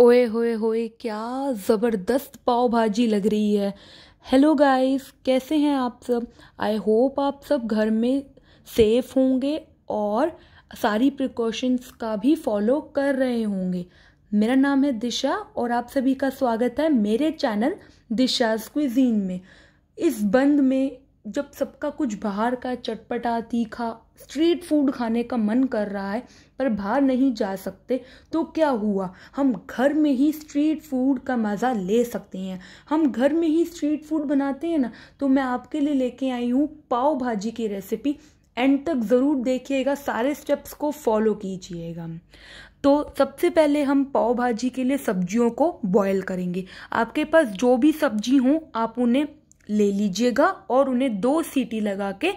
ओए होए होए क्या ज़बरदस्त पाव भाजी लग रही है हेलो गाइस कैसे हैं आप सब आई होप आप सब घर में सेफ होंगे और सारी प्रिकॉशंस का भी फॉलो कर रहे होंगे मेरा नाम है दिशा और आप सभी का स्वागत है मेरे चैनल दिशाज क्विजीन में इस बंद में जब सबका कुछ बाहर का चटपटा तीखा स्ट्रीट फूड खाने का मन कर रहा है पर बाहर नहीं जा सकते तो क्या हुआ हम घर में ही स्ट्रीट फूड का मज़ा ले सकते हैं हम घर में ही स्ट्रीट फूड बनाते हैं ना तो मैं आपके लिए लेके आई हूँ पाव भाजी की रेसिपी एंड तक ज़रूर देखिएगा सारे स्टेप्स को फॉलो कीजिएगा तो सबसे पहले हम पाव भाजी के लिए सब्जियों को बॉयल करेंगे आपके पास जो भी सब्जी हो आप उन्हें ले लीजिएगा और उन्हें दो सीटी लगा के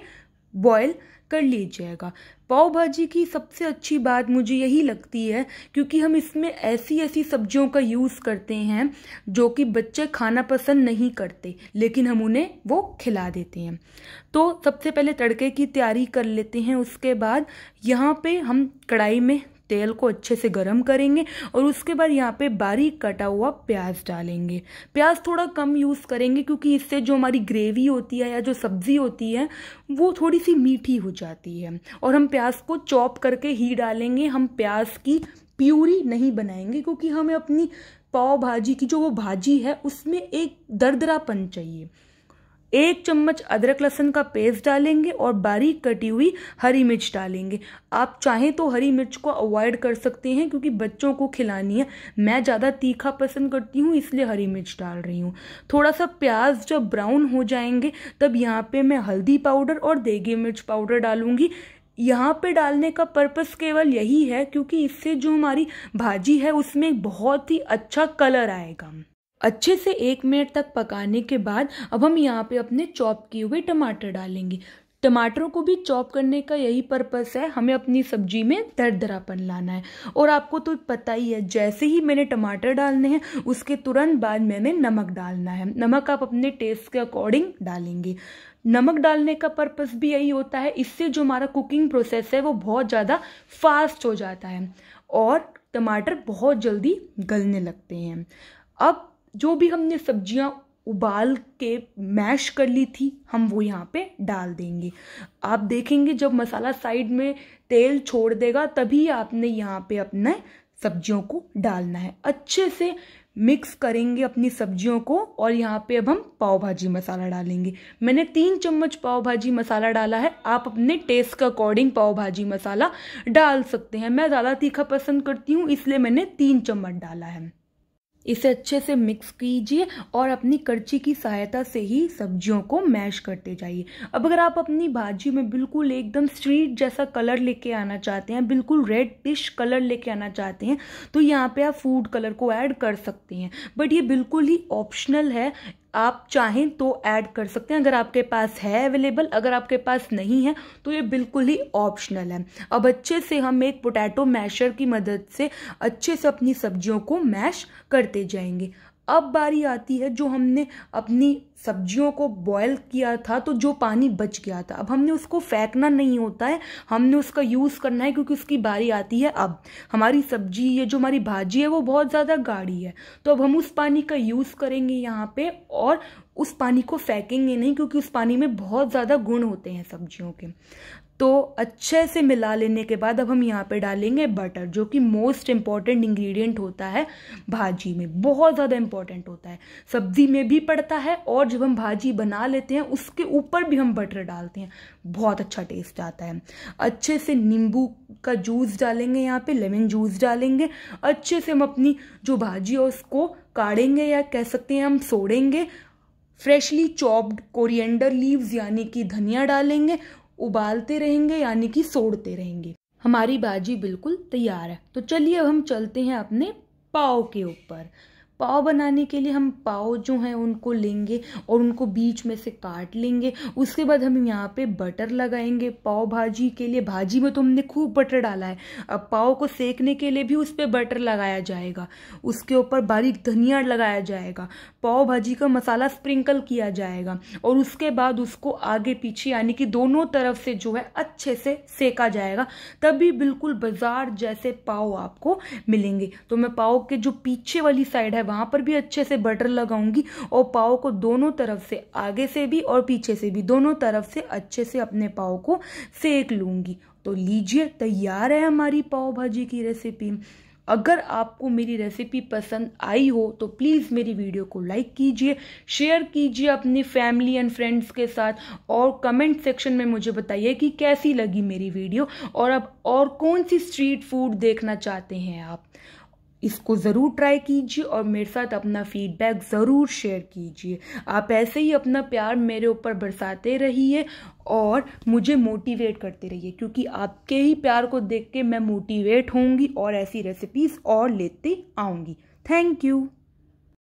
बॉयल कर लीजिएगा पाव भाजी की सबसे अच्छी बात मुझे यही लगती है क्योंकि हम इसमें ऐसी ऐसी सब्जियों का यूज़ करते हैं जो कि बच्चे खाना पसंद नहीं करते लेकिन हम उन्हें वो खिला देते हैं तो सबसे पहले तड़के की तैयारी कर लेते हैं उसके बाद यहाँ पे हम कढ़ाई में तेल को अच्छे से गर्म करेंगे और उसके बाद यहाँ पे बारीक कटा हुआ प्याज डालेंगे प्याज थोड़ा कम यूज़ करेंगे क्योंकि इससे जो हमारी ग्रेवी होती है या जो सब्ज़ी होती है वो थोड़ी सी मीठी हो जाती है और हम प्याज को चॉप करके ही डालेंगे हम प्याज की प्यूरी नहीं बनाएंगे क्योंकि हमें अपनी पाव भाजी की जो वो भाजी है उसमें एक दरदरापन चाहिए एक चम्मच अदरक लहसुन का पेस्ट डालेंगे और बारीक कटी हुई हरी मिर्च डालेंगे आप चाहें तो हरी मिर्च को अवॉइड कर सकते हैं क्योंकि बच्चों को खिलानी है मैं ज़्यादा तीखा पसंद करती हूँ इसलिए हरी मिर्च डाल रही हूँ थोड़ा सा प्याज जब ब्राउन हो जाएंगे तब यहाँ पे मैं हल्दी पाउडर और देगी मिर्च पाउडर डालूंगी यहाँ पे डालने का पर्पस केवल यही है क्योंकि इससे जो हमारी भाजी है उसमें बहुत ही अच्छा कलर आएगा अच्छे से एक मिनट तक पकाने के बाद अब हम यहाँ पे अपने चॉप किए हुए टमाटर डालेंगे टमाटरों को भी चॉप करने का यही पर्पस है हमें अपनी सब्जी में दरदरापन लाना है और आपको तो पता ही है जैसे ही मैंने टमाटर डालने हैं उसके तुरंत बाद मैंने नमक डालना है नमक आप अपने टेस्ट के अकॉर्डिंग डालेंगे नमक डालने का पर्पस भी यही होता है इससे जो हमारा कुकिंग प्रोसेस है वो बहुत ज़्यादा फास्ट हो जाता है और टमाटर बहुत जल्दी गलने लगते हैं अब जो भी हमने सब्जियां उबाल के मैश कर ली थी हम वो यहाँ पे डाल देंगे आप देखेंगे जब मसाला साइड में तेल छोड़ देगा तभी आपने यहाँ पे अपने सब्जियों को डालना है अच्छे से मिक्स करेंगे अपनी सब्जियों को और यहाँ पे अब हम पाव भाजी मसाला डालेंगे मैंने तीन चम्मच पाव भाजी मसाला डाला है आप अपने टेस्ट के अकॉर्डिंग पाव भाजी मसाला डाल सकते हैं मैं ज़्यादा तीखा पसंद करती हूँ इसलिए मैंने तीन चम्मच डाला है इसे अच्छे से मिक्स कीजिए और अपनी करछी की सहायता से ही सब्जियों को मैश करते जाइए अब अगर आप अपनी भाजी में बिल्कुल एकदम स्ट्रीट जैसा कलर लेके आना चाहते हैं बिल्कुल रेड डिश कलर लेके आना चाहते हैं तो यहाँ पे आप फूड कलर को ऐड कर सकते हैं बट ये बिल्कुल ही ऑप्शनल है आप चाहें तो ऐड कर सकते हैं अगर आपके पास है अवेलेबल अगर आपके पास नहीं है तो ये बिल्कुल ही ऑप्शनल है अब अच्छे से हम एक पोटैटो मैशर की मदद से अच्छे से अपनी सब्जियों को मैश करते जाएंगे अब बारी आती है जो हमने अपनी सब्जियों को बॉयल किया था तो जो पानी बच गया था अब हमने उसको फेंकना नहीं होता है हमने उसका यूज़ करना है क्योंकि उसकी बारी आती है अब हमारी सब्जी ये जो हमारी भाजी है वो बहुत ज़्यादा गाढ़ी है तो अब हम उस पानी का यूज़ करेंगे यहाँ पे और उस पानी को फेंकेंगे नहीं क्योंकि उस पानी में बहुत ज़्यादा गुण होते हैं सब्जियों के तो अच्छे से मिला लेने के बाद अब हम यहाँ पे डालेंगे बटर जो कि मोस्ट इम्पॉर्टेंट इंग्रेडिएंट होता है भाजी में बहुत ज़्यादा इम्पॉर्टेंट होता है सब्जी में भी पड़ता है और जब हम भाजी बना लेते हैं उसके ऊपर भी हम बटर डालते हैं बहुत अच्छा टेस्ट आता है अच्छे से नींबू का जूस डालेंगे यहाँ पे लेमन जूस डालेंगे अच्छे से हम अपनी जो भाजी है उसको काढ़ेंगे या कह सकते हैं हम सोड़ेंगे फ्रेशली चॉप्ड कोरिएंडर लीव्स यानी कि धनिया डालेंगे उबालते रहेंगे यानी कि सोड़ते रहेंगे हमारी भाजी बिल्कुल तैयार है तो चलिए अब हम चलते हैं अपने पाव के ऊपर पाव बनाने के लिए हम पाव जो हैं उनको लेंगे और उनको बीच में से काट लेंगे उसके बाद हम यहाँ पे बटर लगाएंगे पाव भाजी के लिए भाजी में तो हमने खूब बटर डाला है अब पाव को सेकने के लिए भी उस पर बटर लगाया जाएगा उसके ऊपर बारीक धनिया लगाया जाएगा पाव भाजी का मसाला स्प्रिंकल किया जाएगा और उसके बाद उसको आगे पीछे यानी कि दोनों तरफ से जो है अच्छे से सेका जाएगा तभी बिल्कुल बाजार जैसे पाव आपको मिलेंगे तो मैं पाव के जो पीछे वाली साइड है वहाँ पर भी अच्छे से बटर लगाऊंगी और पाव को दोनों तरफ से आगे से भी और पीछे से भी दोनों तरफ से अच्छे से अपने पाव को सेक लूँगी तो लीजिए तैयार है हमारी पाव भाजी की रेसिपी अगर आपको मेरी रेसिपी पसंद आई हो तो प्लीज़ मेरी वीडियो को लाइक कीजिए शेयर कीजिए अपनी फैमिली एंड फ्रेंड्स के साथ और कमेंट सेक्शन में मुझे बताइए कि कैसी लगी मेरी वीडियो और अब और कौन सी स्ट्रीट फूड देखना चाहते हैं आप इसको ज़रूर ट्राई कीजिए और मेरे साथ अपना फीडबैक ज़रूर शेयर कीजिए आप ऐसे ही अपना प्यार मेरे ऊपर बरसाते रहिए और मुझे मोटिवेट करते रहिए क्योंकि आपके ही प्यार को देख के मैं मोटिवेट होंगी और ऐसी रेसिपीज़ और लेते आऊँगी थैंक यू